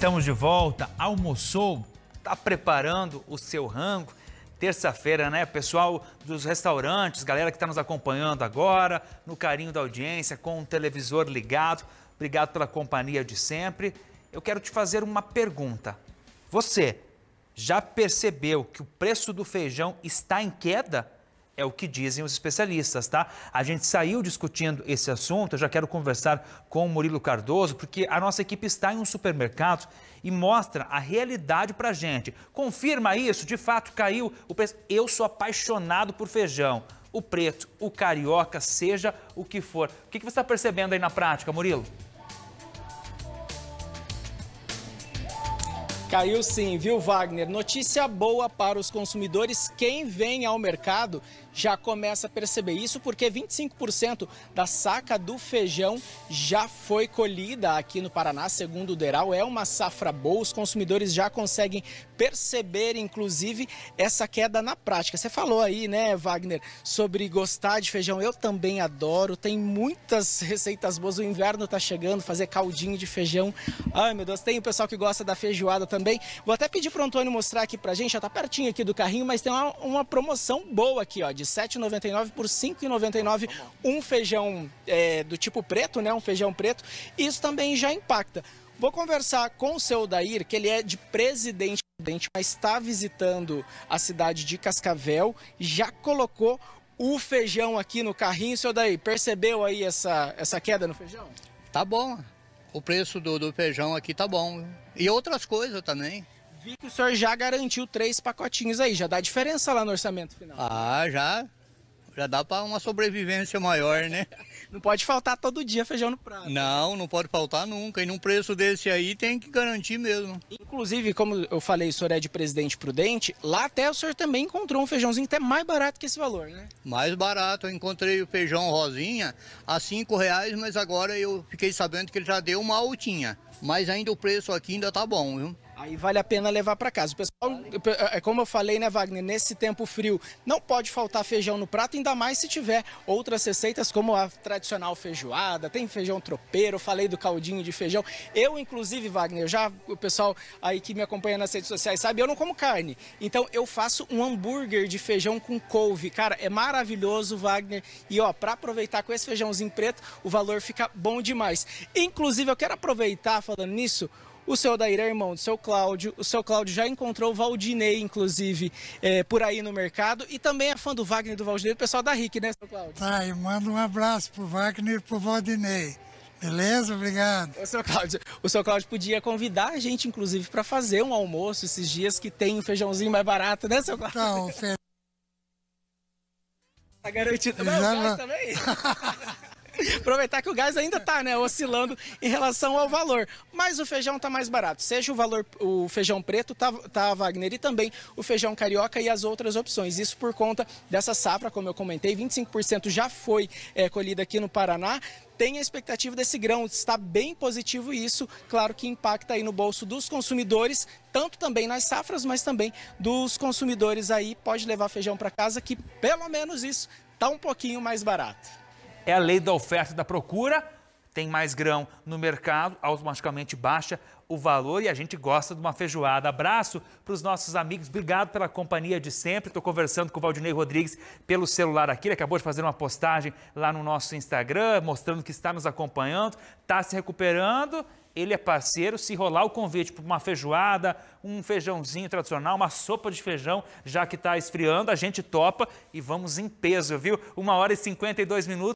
Estamos de volta, almoçou, está preparando o seu rango. Terça-feira, né? Pessoal dos restaurantes, galera que está nos acompanhando agora, no carinho da audiência, com o televisor ligado. Obrigado pela companhia de sempre. Eu quero te fazer uma pergunta. Você já percebeu que o preço do feijão está em queda? é o que dizem os especialistas, tá? A gente saiu discutindo esse assunto, eu já quero conversar com o Murilo Cardoso, porque a nossa equipe está em um supermercado e mostra a realidade pra gente. Confirma isso, de fato caiu o preço. Eu sou apaixonado por feijão. O preto, o carioca, seja o que for. O que você está percebendo aí na prática, Murilo? Caiu sim, viu, Wagner? Notícia boa para os consumidores. Quem vem ao mercado já começa a perceber isso porque 25% da saca do feijão já foi colhida aqui no Paraná, segundo o Deral. É uma safra boa, os consumidores já conseguem perceber, inclusive, essa queda na prática. Você falou aí, né, Wagner, sobre gostar de feijão. Eu também adoro, tem muitas receitas boas. O inverno está chegando, fazer caldinho de feijão. Ai, meu Deus, tem o pessoal que gosta da feijoada também. Vou até pedir para o Antônio mostrar aqui para gente, já está pertinho aqui do carrinho, mas tem uma, uma promoção boa aqui, ó, de 7,99 por 5,99 tá tá um feijão é, do tipo preto, né? Um feijão preto. Isso também já impacta. Vou conversar com o seu Dair, que ele é de presidente, mas está visitando a cidade de Cascavel, já colocou o feijão aqui no carrinho. Seu Dair, percebeu aí essa, essa queda no feijão? Tá bom. O preço do, do feijão aqui tá bom. E outras coisas também. Vi que o senhor já garantiu três pacotinhos aí, já dá diferença lá no orçamento final. Ah, já. Já dá para uma sobrevivência maior, né? Não pode faltar todo dia feijão no prato. Não, não pode faltar nunca. E num preço desse aí tem que garantir mesmo. Inclusive, como eu falei, o senhor é de Presidente Prudente, lá até o senhor também encontrou um feijãozinho até mais barato que esse valor, né? Mais barato. Eu encontrei o feijão rosinha a cinco reais, mas agora eu fiquei sabendo que ele já deu uma altinha. Mas ainda o preço aqui ainda tá bom, viu? Aí vale a pena levar para casa. O pessoal, é como eu falei, né, Wagner, nesse tempo frio, não pode faltar feijão no prato, ainda mais se tiver outras receitas como a tradicional feijoada, tem feijão tropeiro, falei do caldinho de feijão. Eu, inclusive, Wagner, já o pessoal aí que me acompanha nas redes sociais sabe, eu não como carne. Então eu faço um hambúrguer de feijão com couve. Cara, é maravilhoso, Wagner. E ó, para aproveitar com esse feijãozinho preto, o valor fica bom demais. Inclusive, eu quero aproveitar falando nisso, o seu Daíra, é irmão do seu Cláudio. O seu Cláudio já encontrou o Valdinei, inclusive, é, por aí no mercado. E também é fã do Wagner e do Valdinei, do pessoal da RIC, né, seu Cláudio? Tá, e manda um abraço pro Wagner e pro Valdinei. Beleza, obrigado. O seu Cláudio, o seu Cláudio podia convidar a gente, inclusive, para fazer um almoço esses dias que tem um feijãozinho mais barato, né, seu Cláudio? Então, feijão. Tá garantido. Mas já... também. Aproveitar que o gás ainda está né, oscilando em relação ao valor. Mas o feijão está mais barato. Seja o valor, o feijão preto, tá, tá, Wagner, e também o feijão carioca e as outras opções. Isso por conta dessa safra, como eu comentei, 25% já foi é, colhida aqui no Paraná tem a expectativa desse grão. Está bem positivo isso, claro que impacta aí no bolso dos consumidores, tanto também nas safras, mas também dos consumidores aí. Pode levar feijão para casa que pelo menos isso está um pouquinho mais barato. É a lei da oferta e da procura. Tem mais grão no mercado, automaticamente baixa o valor e a gente gosta de uma feijoada. Abraço para os nossos amigos, obrigado pela companhia de sempre. Estou conversando com o Valdinei Rodrigues pelo celular aqui, ele acabou de fazer uma postagem lá no nosso Instagram, mostrando que está nos acompanhando, está se recuperando. Ele é parceiro, se rolar o convite para uma feijoada, um feijãozinho tradicional, uma sopa de feijão, já que está esfriando, a gente topa e vamos em peso, viu? Uma hora e 52 minutos.